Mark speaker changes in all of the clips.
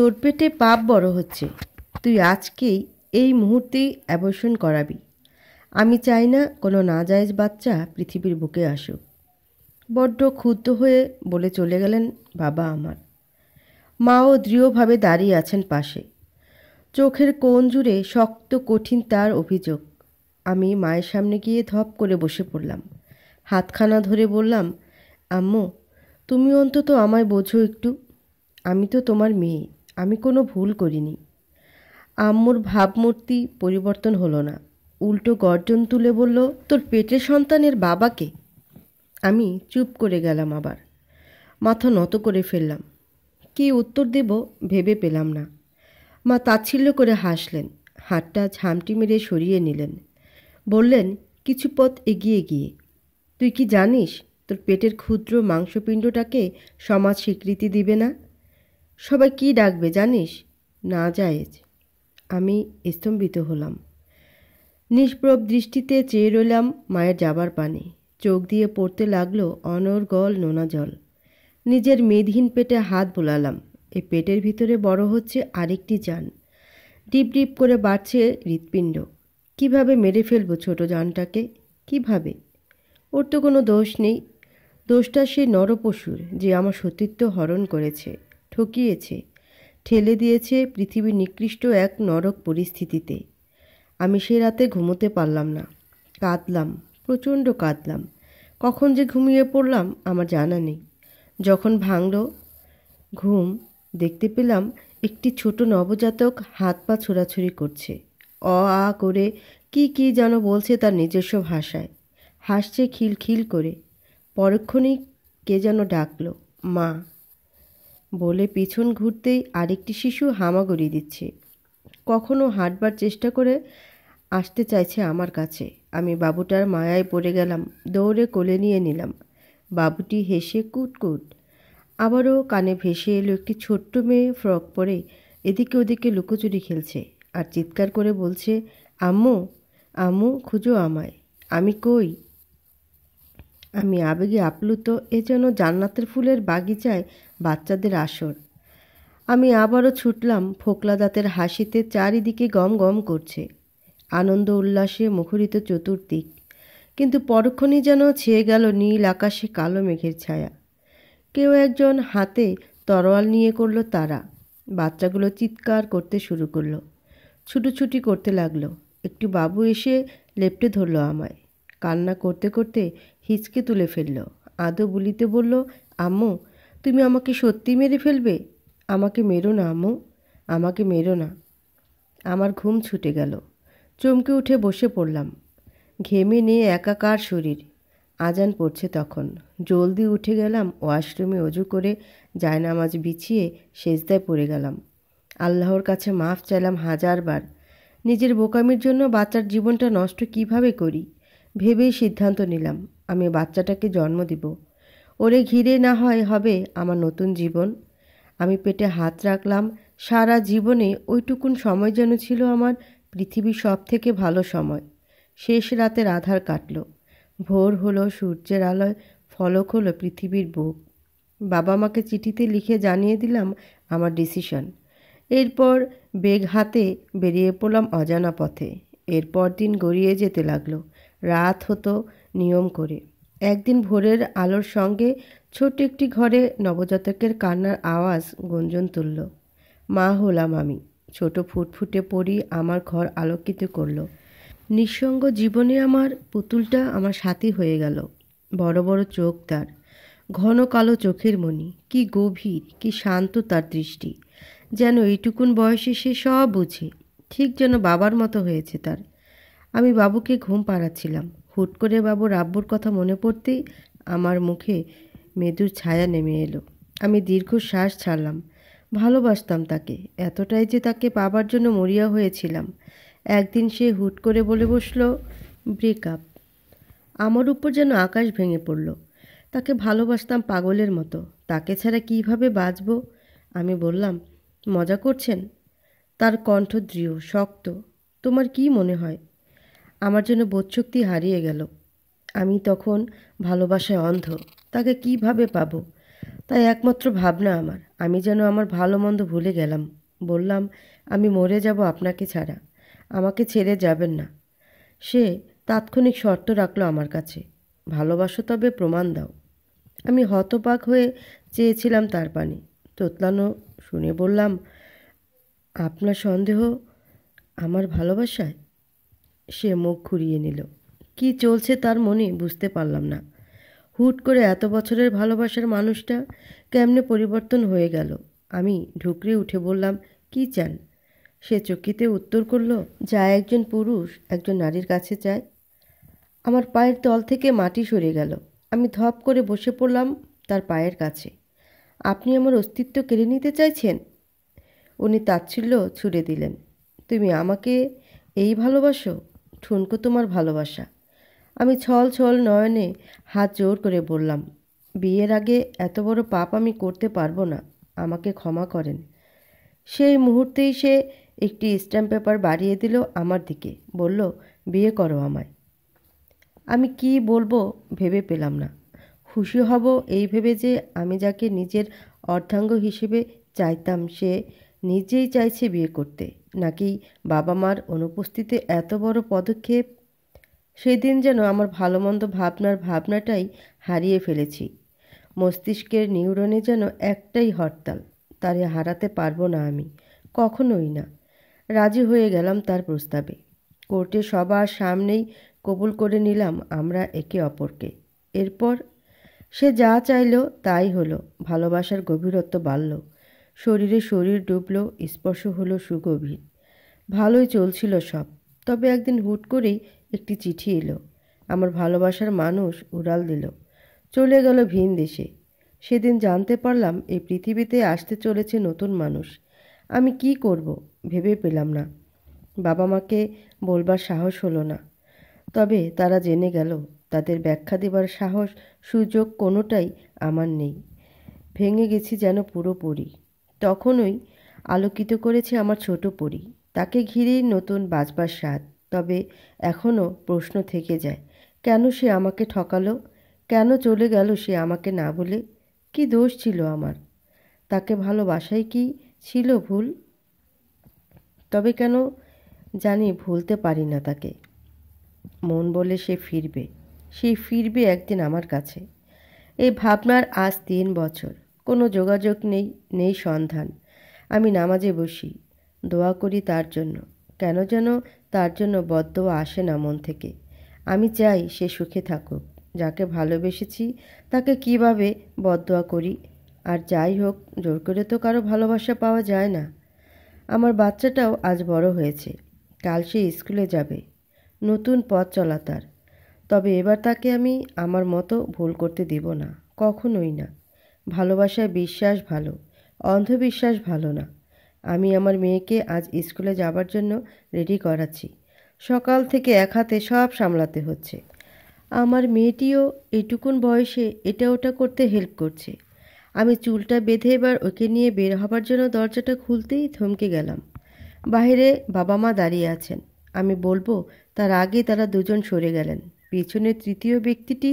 Speaker 1: তোর পেটে পাপ বড় হচ্ছে তুই আজকেই এই মুহূর্তেই অ্যাবর্শন করাবি আমি চাই না কোনো নাজায়জ বাচ্চা পৃথিবীর বুকে আসুক বড্ড ক্ষুব্ধ হয়ে বলে চলে গেলেন বাবা আমার মাও দৃঢ়ভাবে দাঁড়িয়ে আছেন পাশে চোখের কোণ জুড়ে শক্ত কঠিন তার অভিযোগ আমি মায়ের সামনে গিয়ে ধপ করে বসে পড়লাম হাতখানা ধরে বললাম আম্মু তুমি অন্তত আমায় বোঝো একটু আমি তো তোমার মেয়ে আমি কোনো ভুল করিনি আম্মুর ভাবমূর্তি পরিবর্তন হলো না উল্টো গর্জন তুলে বলল তোর পেটের সন্তানের বাবাকে আমি চুপ করে গেলাম আবার মাথা নত করে ফেললাম কি উত্তর দেব ভেবে পেলাম না মা তাচ্ছিল্য করে হাসলেন হাতটা ঝামটি মেরে সরিয়ে নিলেন বললেন কিছু পথ এগিয়ে গিয়ে তুই কি জানিস তোর পেটের ক্ষুদ্র মাংসপিণ্ডটাকে সমাজ স্বীকৃতি দিবে না সবাই কি ডাকবে জানিস না জায়েজ আমি স্তম্ভিত হলাম নিষ্প্রভ দৃষ্টিতে চেয়ে রইলাম মায়ের যাবার পানে চোখ দিয়ে পড়তে লাগলো অনর্গল নোনা জল নিজের মেধহীন পেটে হাত বোলালাম এ পেটের ভিতরে বড় হচ্ছে আরেকটি যান ডিপ ডিপ করে বাড়ছে হৃৎপিণ্ড কিভাবে মেরে ফেলবো ছোট যানটাকে কিভাবে ওর তো কোনো দোষ নেই দোষটা সেই নরপশুর যে আমার সতীত্ব হরণ করেছে ঠকিয়েছে ঠেলে দিয়েছে পৃথিবীর নিকৃষ্ট এক নরক পরিস্থিতিতে আমি সে রাতে ঘুমোতে পারলাম না কাঁদলাম প্রচণ্ড কাঁদলাম কখন যে ঘুমিয়ে পড়লাম আমার জানা নেই যখন ভাঙল ঘুম দেখতে পেলাম একটি ছোট নবজাতক হাত পা ছোড়াছুড়ি করছে অ আ করে কি কি যেন বলছে তার নিজস্ব ভাষায় হাসছে খিলখিল করে পরক্ষণেই কে যেন ডাকলো মা বলে পিছন ঘুরতেই আরেকটি শিশু হামাগুড়ি দিচ্ছে কখনো হাঁটবার চেষ্টা করে আসতে চাইছে আমার কাছে আমি বাবুটার মায়ায় পড়ে গেলাম দৌড়ে কোলে নিয়ে নিলাম বাবুটি হেসে কুটকুট আবারও কানে ভেসে এলো একটি ছোট্ট মেয়ে ফ্রক পরে এদিকে ওদিকে লুকোচুরি খেলছে আর চিৎকার করে বলছে আম্মু আম্মু খুঁজো আমায় আমি কই আমি আবেগে আপ্লুত এ যেন জান্নাতের ফুলের বাগিচায় বাচ্চাদের আসর আমি আবারও ছুটলাম ফোকলা দাঁতের হাসিতে চারিদিকে গম গম করছে আনন্দ উল্লাসে মুখরিত চতুর্দিক কিন্তু পরক্ষণই যেন ছেয়ে গেল নীল আকাশে কালো মেঘের ছায়া কেউ একজন হাতে তরোয়াল নিয়ে করলো তারা বাচ্চাগুলো চিৎকার করতে শুরু করলো ছুটোছুটি করতে লাগলো একটু বাবু এসে লেপটে ধরলো আমায় কান্না করতে করতে হিচকে তুলে ফেললো আদো বলিতে বলল আম্মু তুমি আমাকে সত্যি মেরে ফেলবে আমাকে মেরো না মো আমাকে মেরো না আমার ঘুম ছুটে গেল চমকে উঠে বসে পড়লাম ঘেমে নিয়ে একাকার শরীর আজান পড়ছে তখন জলদি উঠে গেলাম ওয়াশরুমে অজু করে জায়নামাজ বিছিয়ে সেজদায় পড়ে গেলাম আল্লাহর কাছে মাফ চাইলাম হাজারবার নিজের বোকামির জন্য বাচ্চার জীবনটা নষ্ট কিভাবে করি ভেবেই সিদ্ধান্ত নিলাম আমি বাচ্চাটাকে জন্ম দিব ওরে ঘিরে না হয় হবে আমার নতুন জীবন আমি পেটে হাত রাখলাম সারা জীবনে ওইটুকুন সময় যেন ছিল আমার পৃথিবীর সব থেকে ভালো সময় শেষ রাতের আধার কাটল ভোর হলো সূর্যের আলোয় ফলক হলো পৃথিবীর বুক বাবা মাকে চিঠিতে লিখে জানিয়ে দিলাম আমার ডিসিশন এরপর বেগ হাতে বেরিয়ে পড়লাম অজানা পথে এরপর দিন গড়িয়ে যেতে লাগলো রাত হতো নিয়ম করে একদিন ভোরের আলোর সঙ্গে ছোট্ট একটি ঘরে নবজাতকের কান্নার আওয়াজ গুঞ্জন তুলল মা হলাম আমি ছোট ফুটফুটে পড়ি আমার ঘর আলোকিত করল নিঃসঙ্গ জীবনে আমার পুতুলটা আমার সাথী হয়ে গেল বড় বড় চোখ তার ঘন কালো চোখের মণি কি গভীর কি শান্ত তার দৃষ্টি যেন এইটুকুন বয়সে সে সব বুঝে ঠিক যেন বাবার মতো হয়েছে তার আমি বাবুকে ঘুম পাড়াচ্ছিলাম হুট করে বাবু রাব্বুর কথা মনে পড়তেই আমার মুখে মেদুর ছায়া নেমে এলো আমি দীর্ঘ শ্বাস ছাড়লাম ভালোবাসতাম তাকে এতটাই যে তাকে পাবার জন্য মরিয়া হয়েছিলাম একদিন সে হুট করে বলে বসল ব্রেকআপ আমার উপর যেন আকাশ ভেঙে পড়ল তাকে ভালোবাসতাম পাগলের মতো তাকে ছাড়া কিভাবে বাঁচব আমি বললাম মজা করছেন তার কণ্ঠ দৃঢ় শক্ত তোমার কি মনে হয় আমার জন্য বোধশক্তি হারিয়ে গেল আমি তখন ভালোবাসায় অন্ধ তাকে কিভাবে পাব তাই একমাত্র ভাবনা আমার আমি যেন আমার ভালো মন্দ ভুলে গেলাম বললাম আমি মরে যাব আপনাকে ছাড়া আমাকে ছেড়ে যাবেন না সে তাৎক্ষণিক শর্ত রাখলো আমার কাছে ভালোবাসো তবে প্রমাণ দাও আমি হতবাক হয়ে চেয়েছিলাম তার পানে তোতলানো শুনে বললাম আপনার সন্দেহ আমার ভালোবাসায় সে মুখ ঘুরিয়ে নিল কি চলছে তার মনে বুঝতে পারলাম না হুট করে এত বছরের ভালোবাসার মানুষটা কেমনে পরিবর্তন হয়ে গেল আমি ঢুকরে উঠে বললাম কি চান সে চকিতে উত্তর করল যা একজন পুরুষ একজন নারীর কাছে চায় আমার পায়ের তল থেকে মাটি সরে গেল আমি ধপ করে বসে পড়লাম তার পায়ের কাছে আপনি আমার অস্তিত্ব কেড়ে নিতে চাইছেন উনি তাচ্ছিল্য ছুড়ে দিলেন তুমি আমাকে এই ভালোবাসো ঠুনকো তোমার ভালোবাসা আমি ছল ছল নয়নে হাত জোর করে বললাম বিয়ের আগে এত বড় পাপ আমি করতে পারবো না আমাকে ক্ষমা করেন সেই মুহূর্তেই সে একটি স্ট্যাম্প পেপার বাড়িয়ে দিল আমার দিকে বলল বিয়ে করো আমায় আমি কি বলবো ভেবে পেলাম না খুশি হব এই ভেবে যে আমি যাকে নিজের অর্ধাঙ্গ হিসেবে চাইতাম সে নিজেই চাইছে বিয়ে করতে নাকি বাবা মার অনুপস্থিতিতে এত বড় পদক্ষেপ সেদিন যেন আমার ভালো মন্দ ভাবনার ভাবনাটাই হারিয়ে ফেলেছি মস্তিষ্কের নিউরনে যেন একটাই হরতাল তারে হারাতে পারবো না আমি কখনোই না রাজি হয়ে গেলাম তার প্রস্তাবে কোর্টে সবার সামনেই কবুল করে নিলাম আমরা একে অপরকে এরপর সে যা চাইল তাই হলো ভালোবাসার গভীরত্ব বাড়ল শরীরে শরীর ডুবল স্পর্শ হলো সুগভীর ভালোই চলছিল সব তবে একদিন হুট করেই একটি চিঠি এলো আমার ভালোবাসার মানুষ উড়াল দিল চলে গেল ভিন দেশে সেদিন জানতে পারলাম এই পৃথিবীতে আসতে চলেছে নতুন মানুষ আমি কি করব ভেবে পেলাম না বাবা মাকে বলবার সাহস হলো না তবে তারা জেনে গেল তাদের ব্যাখ্যা দেবার সাহস সুযোগ কোনোটাই আমার নেই ভেঙে গেছি যেন পুরোপুরি তখনই আলোকিত করেছে আমার ছোট পরি তাকে ঘিরেই নতুন বাজবার স্বাদ তবে এখনও প্রশ্ন থেকে যায় কেন সে আমাকে ঠকালো কেন চলে গেল সে আমাকে না বলে কি দোষ ছিল আমার তাকে ভালোবাসাই কি ছিল ভুল তবে কেন জানি ভুলতে পারি না তাকে মন বলে সে ফিরবে সে ফিরবে একদিন আমার কাছে এই ভাবনার আজ তিন বছর কোনো যোগাযোগ নেই নেই সন্ধান আমি নামাজে বসি দোয়া করি তার জন্য কেন যেন তার জন্য বদদোয়া আসে না মন থেকে আমি চাই সে সুখে থাকুক যাকে ভালোবেসেছি তাকে কিভাবে বদোয়া করি আর যাই হোক জোর করে তো কারো ভালোবাসা পাওয়া যায় না আমার বাচ্চাটাও আজ বড় হয়েছে কাল সে স্কুলে যাবে নতুন পথ চলা তার তবে এবার তাকে আমি আমার মতো ভুল করতে দেব না কখনোই না ভালোবাসায় বিশ্বাস ভালো অন্ধবিশ্বাস ভালো না আমি আমার মেয়েকে আজ স্কুলে যাবার জন্য রেডি করাচ্ছি সকাল থেকে এক হাতে সব সামলাতে হচ্ছে আমার মেয়েটিও এটুকুন বয়সে এটা ওটা করতে হেল্প করছে আমি চুলটা বেঁধে এবার ওকে নিয়ে বের হবার জন্য দরজাটা খুলতেই থমকে গেলাম বাহিরে বাবা মা দাঁড়িয়ে আছেন আমি বলবো তার আগে তারা দুজন সরে গেলেন পেছনের তৃতীয় ব্যক্তিটি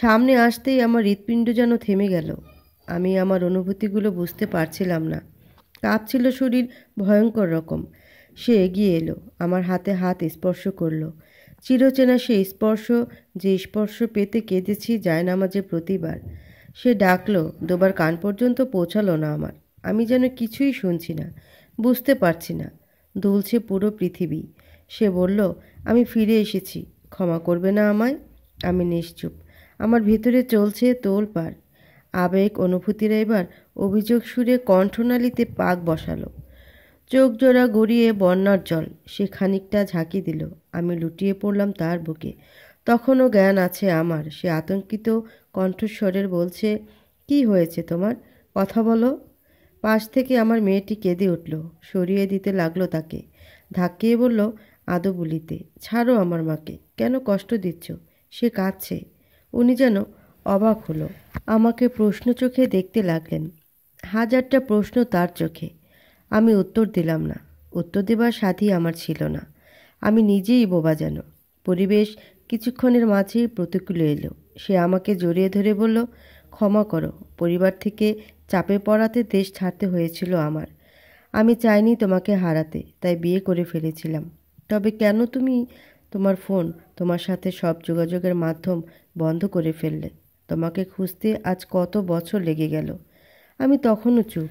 Speaker 1: সামনে আসতেই আমার হৃৎপিণ্ড যেন থেমে গেল আমি আমার অনুভূতিগুলো বুঝতে পারছিলাম না কাঁপছিল শরীর ভয়ঙ্কর রকম সে এগিয়ে এলো আমার হাতে হাত স্পর্শ করলো চিরচেনা সে স্পর্শ যে স্পর্শ পেতে কেঁদেছি যায় না মাঝে প্রতিবার সে ডাকলো দুবার কান পর্যন্ত পৌঁছালো না আমার আমি যেন কিছুই শুনছি না বুঝতে পারছি না দুলছে পুরো পৃথিবী সে বলল আমি ফিরে এসেছি ক্ষমা করবে না আমায় আমি নিশ্চুপ আমার ভিতরে চলছে তোলপাড় আবেগ অনুভূতিরা এবার অভিযোগ সুরে কণ্ঠনালীতে পাক বসালো চোখ জোড়া গড়িয়ে বন্যার জল সে খানিকটা ঝাঁকি দিল আমি লুটিয়ে পড়লাম তার বুকে তখনও জ্ঞান আছে আমার সে আতঙ্কিত কণ্ঠস্বরের বলছে কি হয়েছে তোমার কথা বলো পাশ থেকে আমার মেয়েটি কেঁদে উঠল সরিয়ে দিতে লাগলো তাকে ধাক্কিয়ে বলল আদো বলিতে ছাড়ো আমার মাকে কেন কষ্ট দিচ্ছ সে কাঁদছে উনি যেন অবাক হলো আমাকে প্রশ্ন চোখে দেখতে লাগলেন হাজারটা প্রশ্ন তার চোখে আমি উত্তর দিলাম না উত্তর দেবার সাথী আমার ছিল না আমি নিজেই বোবা যেন পরিবেশ কিছুক্ষণের মাঝেই প্রতিকূল এলো সে আমাকে জড়িয়ে ধরে বলল ক্ষমা করো পরিবার থেকে চাপে পড়াতে দেশ ছাড়তে হয়েছিল আমার আমি চাইনি তোমাকে হারাতে তাই বিয়ে করে ফেলেছিলাম তবে কেন তুমি তোমার ফোন তোমার সাথে সব যোগাযোগের মাধ্যম বন্ধ করে ফেললে তোমাকে খুঁজতে আজ কত বছর লেগে গেল আমি তখনও চুপ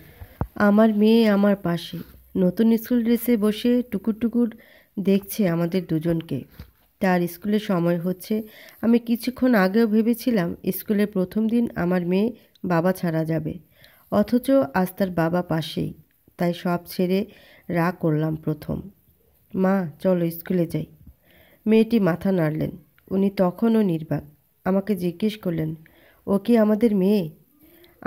Speaker 1: আমার মেয়ে আমার পাশে নতুন স্কুল ড্রেসে বসে টুকুর টুকুর দেখছে আমাদের দুজনকে তার স্কুলে সময় হচ্ছে আমি কিছুক্ষণ আগেও ভেবেছিলাম স্কুলের প্রথম দিন আমার মেয়ে বাবা ছাড়া যাবে অথচ আজ তার বাবা পাশেই তাই সব ছেড়ে রা করলাম প্রথম মা চলো স্কুলে যাই মেয়েটি মাথা নাড়লেন উনি তখনও নির্বাক আমাকে জিজ্ঞেস করলেন ও কি আমাদের মেয়ে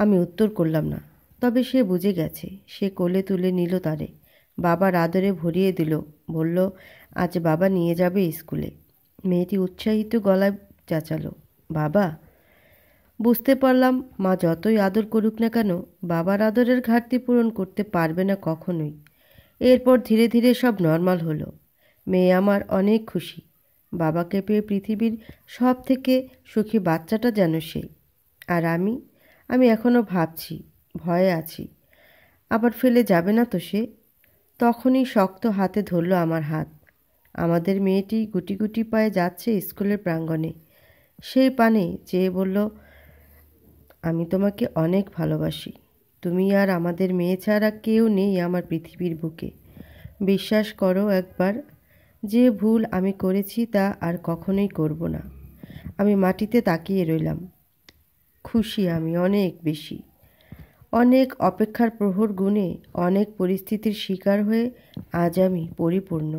Speaker 1: আমি উত্তর করলাম না তবে সে বুঝে গেছে সে কোলে তুলে নিল তারে বাবার আদরে ভরিয়ে দিল বলল আজ বাবা নিয়ে যাবে স্কুলে মেয়েটি উৎসাহিত গলায় চাচালো বাবা বুঝতে পারলাম মা যতই আদর করুক না কেন বাবার আদরের ঘাটতি পূরণ করতে পারবে না কখনোই এরপর ধীরে ধীরে সব নর্মাল হলো মেয়ে আমার অনেক খুশি বাবাকে পেয়ে পৃথিবীর সব থেকে সুখী বাচ্চাটা যেন সেই আর আমি আমি এখনও ভাবছি ভয়ে আছি আবার ফেলে যাবে না তো সে তখনই শক্ত হাতে ধরল আমার হাত আমাদের মেয়েটি গুটি গুটি পায়ে যাচ্ছে স্কুলের প্রাঙ্গণে সেই পানে চেয়ে বলল আমি তোমাকে অনেক ভালোবাসি তুমি আর আমাদের মেয়ে ছাড়া কেউ নেই আমার পৃথিবীর বুকে বিশ্বাস করো একবার যে ভুল আমি করেছি তা আর কখনোই করব না আমি মাটিতে তাকিয়ে রইলাম খুশি আমি অনেক বেশি অনেক অপেক্ষার প্রহর গুণে অনেক পরিস্থিতির শিকার হয়ে আজ আমি পরিপূর্ণ